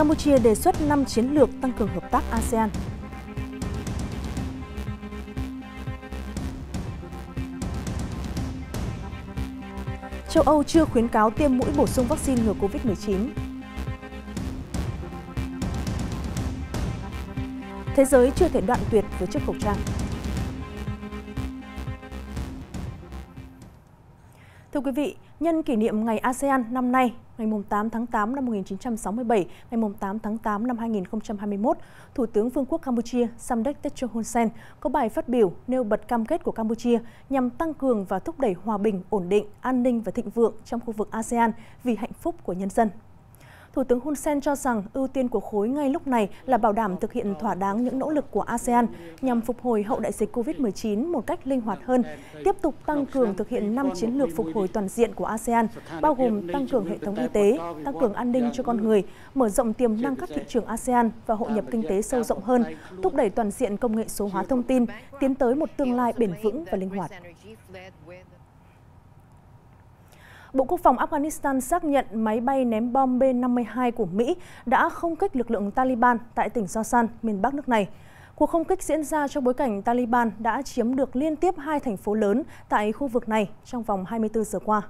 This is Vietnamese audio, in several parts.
Campuchia đề xuất 5 chiến lược tăng cường hợp tác ASEAN. Châu Âu chưa khuyến cáo tiêm mũi bổ sung vaccine ngừa COVID-19. Thế giới chưa thể đoạn tuyệt với chiếc khẩu trang. Thưa quý vị, nhân kỷ niệm ngày ASEAN năm nay, ngày 8 tháng 8 năm 1967, ngày 8 tháng 8 năm 2021, Thủ tướng Vương quốc Campuchia Samdech Techo Hun Sen có bài phát biểu nêu bật cam kết của Campuchia nhằm tăng cường và thúc đẩy hòa bình, ổn định, an ninh và thịnh vượng trong khu vực ASEAN vì hạnh phúc của nhân dân thủ tướng hun sen cho rằng ưu tiên của khối ngay lúc này là bảo đảm thực hiện thỏa đáng những nỗ lực của asean nhằm phục hồi hậu đại dịch covid 19 một cách linh hoạt hơn tiếp tục tăng cường thực hiện năm chiến lược phục hồi toàn diện của asean bao gồm tăng cường hệ thống y tế tăng cường an ninh cho con người mở rộng tiềm năng các thị trường asean và hội nhập kinh tế sâu rộng hơn thúc đẩy toàn diện công nghệ số hóa thông tin tiến tới một tương lai bền vững và linh hoạt Bộ Quốc phòng Afghanistan xác nhận máy bay ném bom B-52 của Mỹ đã không kích lực lượng Taliban tại tỉnh Josan, miền Bắc nước này. Cuộc không kích diễn ra trong bối cảnh Taliban đã chiếm được liên tiếp hai thành phố lớn tại khu vực này trong vòng 24 giờ qua.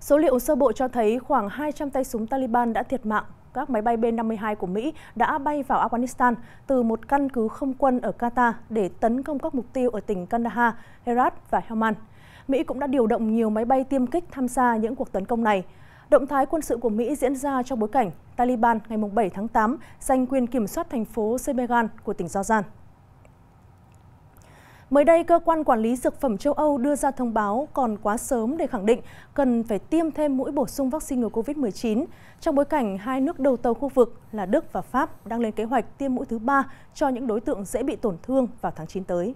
Số liệu sơ bộ cho thấy khoảng 200 tay súng Taliban đã thiệt mạng. Các máy bay B-52 của Mỹ đã bay vào Afghanistan từ một căn cứ không quân ở Qatar để tấn công các mục tiêu ở tỉnh Kandahar, Herat và Helmand. Mỹ cũng đã điều động nhiều máy bay tiêm kích tham gia những cuộc tấn công này. Động thái quân sự của Mỹ diễn ra trong bối cảnh Taliban ngày 7 tháng 8 giành quyền kiểm soát thành phố Sebegan của tỉnh Jordan. Mới đây, cơ quan quản lý dược phẩm châu Âu đưa ra thông báo còn quá sớm để khẳng định cần phải tiêm thêm mũi bổ sung vaccine ngừa COVID-19 trong bối cảnh hai nước đầu tàu khu vực là Đức và Pháp đang lên kế hoạch tiêm mũi thứ ba cho những đối tượng dễ bị tổn thương vào tháng 9 tới.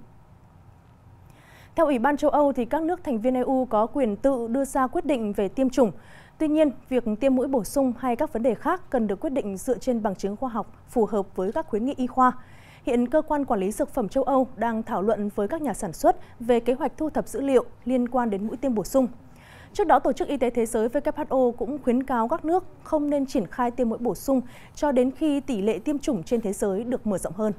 Theo Ủy ban châu Âu, thì các nước thành viên EU có quyền tự đưa ra quyết định về tiêm chủng. Tuy nhiên, việc tiêm mũi bổ sung hay các vấn đề khác cần được quyết định dựa trên bằng chứng khoa học phù hợp với các khuyến nghị y khoa. Hiện cơ quan quản lý dược phẩm châu Âu đang thảo luận với các nhà sản xuất về kế hoạch thu thập dữ liệu liên quan đến mũi tiêm bổ sung. Trước đó, Tổ chức Y tế Thế giới WHO cũng khuyến cáo các nước không nên triển khai tiêm mũi bổ sung cho đến khi tỷ lệ tiêm chủng trên thế giới được mở rộng hơn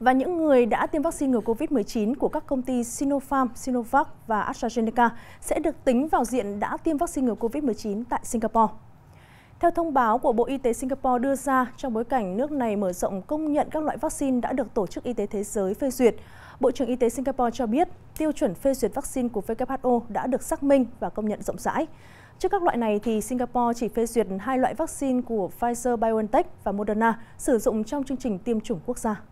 và những người đã tiêm vaccine ngừa COVID-19 của các công ty Sinopharm, Sinovac và AstraZeneca sẽ được tính vào diện đã tiêm vaccine ngừa COVID-19 tại Singapore. Theo thông báo của Bộ Y tế Singapore đưa ra trong bối cảnh nước này mở rộng công nhận các loại vaccine đã được Tổ chức Y tế Thế giới phê duyệt, Bộ trưởng Y tế Singapore cho biết tiêu chuẩn phê duyệt vaccine của WHO đã được xác minh và công nhận rộng rãi. Trước các loại này, thì Singapore chỉ phê duyệt hai loại vaccine của Pfizer-BioNTech và Moderna sử dụng trong chương trình tiêm chủng quốc gia.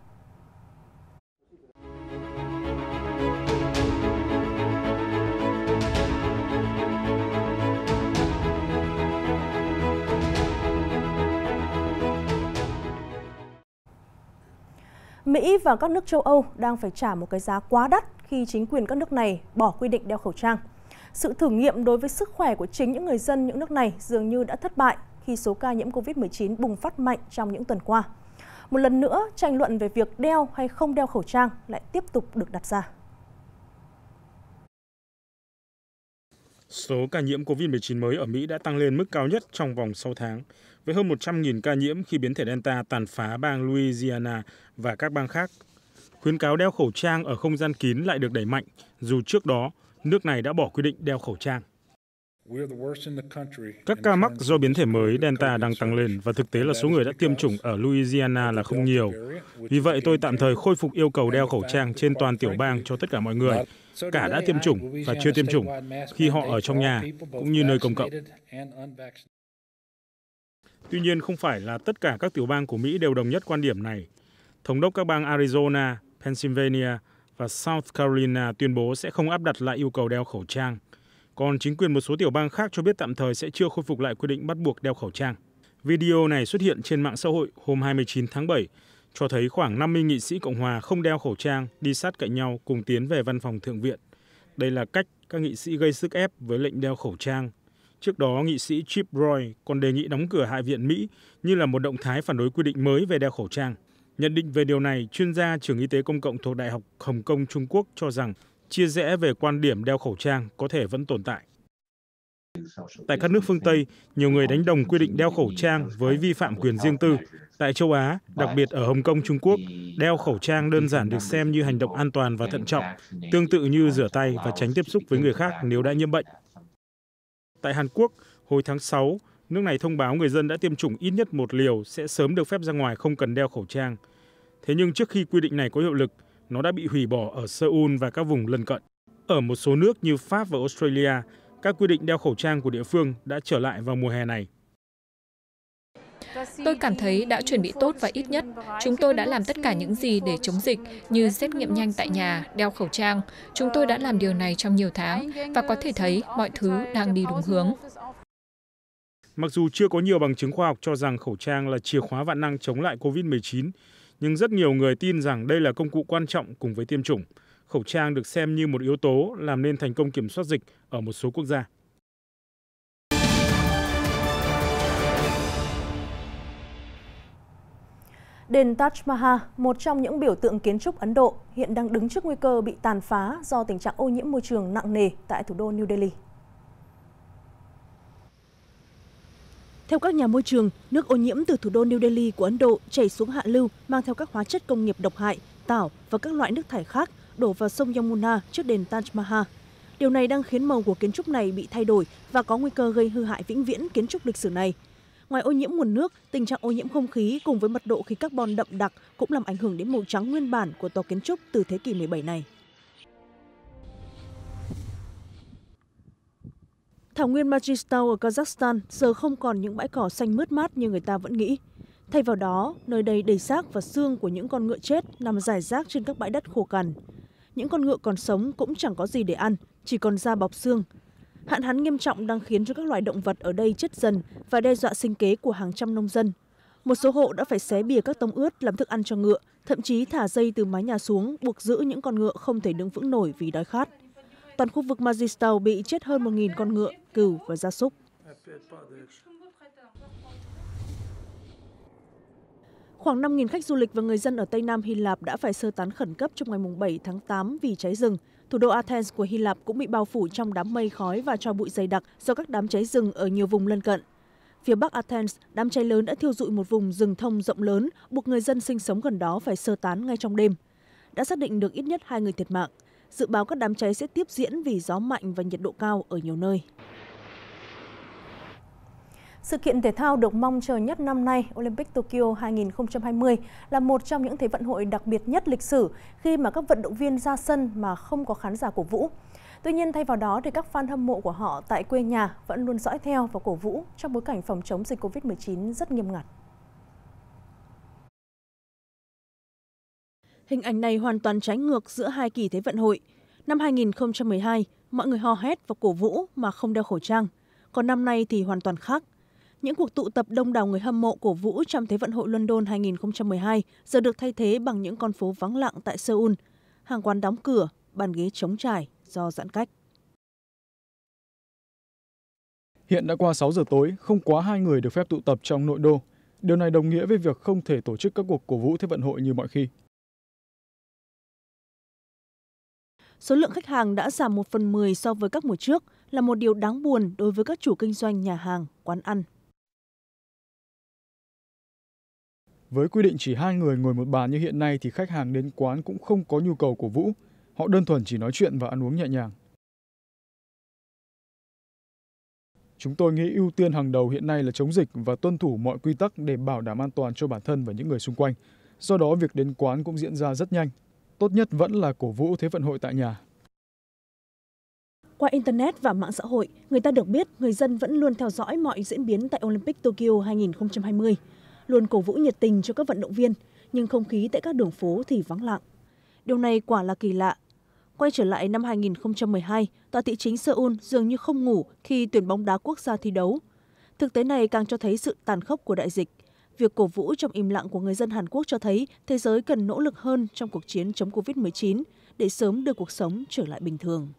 Mỹ và các nước châu Âu đang phải trả một cái giá quá đắt khi chính quyền các nước này bỏ quy định đeo khẩu trang. Sự thử nghiệm đối với sức khỏe của chính những người dân những nước này dường như đã thất bại khi số ca nhiễm COVID-19 bùng phát mạnh trong những tuần qua. Một lần nữa, tranh luận về việc đeo hay không đeo khẩu trang lại tiếp tục được đặt ra. Số ca nhiễm COVID-19 mới ở Mỹ đã tăng lên mức cao nhất trong vòng 6 tháng, với hơn 100.000 ca nhiễm khi biến thể Delta tàn phá bang Louisiana và các bang khác. Khuyến cáo đeo khẩu trang ở không gian kín lại được đẩy mạnh, dù trước đó nước này đã bỏ quy định đeo khẩu trang. Các ca mắc do biến thể mới Delta đang tăng lên và thực tế là số người đã tiêm chủng ở Louisiana là không nhiều. Vì vậy tôi tạm thời khôi phục yêu cầu đeo khẩu trang trên toàn tiểu bang cho tất cả mọi người, cả đã tiêm chủng và chưa tiêm chủng, khi họ ở trong nhà cũng như nơi công cộng. Tuy nhiên không phải là tất cả các tiểu bang của Mỹ đều đồng nhất quan điểm này. Thống đốc các bang Arizona, Pennsylvania và South Carolina tuyên bố sẽ không áp đặt lại yêu cầu đeo khẩu trang – còn chính quyền một số tiểu bang khác cho biết tạm thời sẽ chưa khôi phục lại quy định bắt buộc đeo khẩu trang. Video này xuất hiện trên mạng xã hội hôm 29 tháng 7, cho thấy khoảng 50 nghị sĩ Cộng hòa không đeo khẩu trang đi sát cạnh nhau cùng tiến về văn phòng Thượng viện. Đây là cách các nghị sĩ gây sức ép với lệnh đeo khẩu trang. Trước đó, nghị sĩ Chip Roy còn đề nghị đóng cửa Hạ viện Mỹ như là một động thái phản đối quy định mới về đeo khẩu trang. Nhận định về điều này, chuyên gia trường y tế công cộng thuộc Đại học Hồng Kông Trung Quốc cho rằng chia rẽ về quan điểm đeo khẩu trang có thể vẫn tồn tại. Tại các nước phương Tây, nhiều người đánh đồng quy định đeo khẩu trang với vi phạm quyền riêng tư. Tại châu Á, đặc biệt ở Hồng Kông, Trung Quốc, đeo khẩu trang đơn giản được xem như hành động an toàn và thận trọng, tương tự như rửa tay và tránh tiếp xúc với người khác nếu đã nhiễm bệnh. Tại Hàn Quốc, hồi tháng 6, nước này thông báo người dân đã tiêm chủng ít nhất một liều sẽ sớm được phép ra ngoài không cần đeo khẩu trang. Thế nhưng trước khi quy định này có hiệu lực, nó đã bị hủy bỏ ở Seoul và các vùng lân cận. Ở một số nước như Pháp và Australia, các quy định đeo khẩu trang của địa phương đã trở lại vào mùa hè này. Tôi cảm thấy đã chuẩn bị tốt và ít nhất. Chúng tôi đã làm tất cả những gì để chống dịch, như xét nghiệm nhanh tại nhà, đeo khẩu trang. Chúng tôi đã làm điều này trong nhiều tháng và có thể thấy mọi thứ đang đi đúng hướng. Mặc dù chưa có nhiều bằng chứng khoa học cho rằng khẩu trang là chìa khóa vạn năng chống lại COVID-19, nhưng rất nhiều người tin rằng đây là công cụ quan trọng cùng với tiêm chủng khẩu trang được xem như một yếu tố làm nên thành công kiểm soát dịch ở một số quốc gia Đền Taj Mahal, một trong những biểu tượng kiến trúc Ấn Độ, hiện đang đứng trước nguy cơ bị tàn phá do tình trạng ô nhiễm môi trường nặng nề tại thủ đô New Delhi. Theo các nhà môi trường, nước ô nhiễm từ thủ đô New Delhi của Ấn Độ chảy xuống hạ lưu mang theo các hóa chất công nghiệp độc hại, tảo và các loại nước thải khác đổ vào sông Yamuna trước đền Taj Mahal. Điều này đang khiến màu của kiến trúc này bị thay đổi và có nguy cơ gây hư hại vĩnh viễn kiến trúc lịch sử này. Ngoài ô nhiễm nguồn nước, tình trạng ô nhiễm không khí cùng với mật độ khí carbon đậm đặc cũng làm ảnh hưởng đến màu trắng nguyên bản của tòa kiến trúc từ thế kỷ 17 này. Thảo nguyên Majistau ở Kazakhstan giờ không còn những bãi cỏ xanh mướt mát như người ta vẫn nghĩ. Thay vào đó, nơi đây đầy xác và xương của những con ngựa chết nằm rải rác trên các bãi đất khô cằn. Những con ngựa còn sống cũng chẳng có gì để ăn, chỉ còn da bọc xương. Hạn hán nghiêm trọng đang khiến cho các loài động vật ở đây chết dần và đe dọa sinh kế của hàng trăm nông dân. Một số hộ đã phải xé bìa các tông ướt làm thức ăn cho ngựa, thậm chí thả dây từ mái nhà xuống buộc giữ những con ngựa không thể đứng vững nổi vì đói khát toàn khu vực Majistau bị chết hơn 1.000 con ngựa, cừu và gia súc. Khoảng 5.000 khách du lịch và người dân ở Tây Nam Hy Lạp đã phải sơ tán khẩn cấp trong ngày 7 tháng 8 vì cháy rừng. Thủ đô Athens của Hy Lạp cũng bị bao phủ trong đám mây khói và cho bụi dày đặc do các đám cháy rừng ở nhiều vùng lân cận. Phía bắc Athens, đám cháy lớn đã thiêu dụi một vùng rừng thông rộng lớn, buộc người dân sinh sống gần đó phải sơ tán ngay trong đêm. Đã xác định được ít nhất hai người thiệt mạng. Dự báo các đám cháy sẽ tiếp diễn vì gió mạnh và nhiệt độ cao ở nhiều nơi. Sự kiện thể thao được mong chờ nhất năm nay, Olympic Tokyo 2020, là một trong những thế vận hội đặc biệt nhất lịch sử khi mà các vận động viên ra sân mà không có khán giả cổ vũ. Tuy nhiên thay vào đó thì các fan hâm mộ của họ tại quê nhà vẫn luôn dõi theo và cổ vũ trong bối cảnh phòng chống dịch Covid-19 rất nghiêm ngặt. Hình ảnh này hoàn toàn trái ngược giữa hai kỳ Thế vận hội. Năm 2012, mọi người ho hét và cổ vũ mà không đeo khẩu trang. Còn năm nay thì hoàn toàn khác. Những cuộc tụ tập đông đảo người hâm mộ cổ vũ trong Thế vận hội London 2012 giờ được thay thế bằng những con phố vắng lặng tại Seoul. Hàng quán đóng cửa, bàn ghế trống trải do giãn cách. Hiện đã qua 6 giờ tối, không quá hai người được phép tụ tập trong nội đô. Điều này đồng nghĩa với việc không thể tổ chức các cuộc cổ vũ Thế vận hội như mọi khi. số lượng khách hàng đã giảm một phần mười so với các mùa trước là một điều đáng buồn đối với các chủ kinh doanh nhà hàng, quán ăn. Với quy định chỉ hai người ngồi một bàn như hiện nay thì khách hàng đến quán cũng không có nhu cầu của vũ. Họ đơn thuần chỉ nói chuyện và ăn uống nhẹ nhàng. Chúng tôi nghĩ ưu tiên hàng đầu hiện nay là chống dịch và tuân thủ mọi quy tắc để bảo đảm an toàn cho bản thân và những người xung quanh. Do đó, việc đến quán cũng diễn ra rất nhanh, tốt nhất vẫn là cổ vũ Thế vận hội tại nhà. Qua Internet và mạng xã hội, người ta được biết người dân vẫn luôn theo dõi mọi diễn biến tại Olympic Tokyo 2020, luôn cổ vũ nhiệt tình cho các vận động viên, nhưng không khí tại các đường phố thì vắng lặng. Điều này quả là kỳ lạ. Quay trở lại năm 2012, tòa thị chính Seoul dường như không ngủ khi tuyển bóng đá quốc gia thi đấu. Thực tế này càng cho thấy sự tàn khốc của đại dịch – Việc cổ vũ trong im lặng của người dân Hàn Quốc cho thấy thế giới cần nỗ lực hơn trong cuộc chiến chống COVID-19 để sớm đưa cuộc sống trở lại bình thường.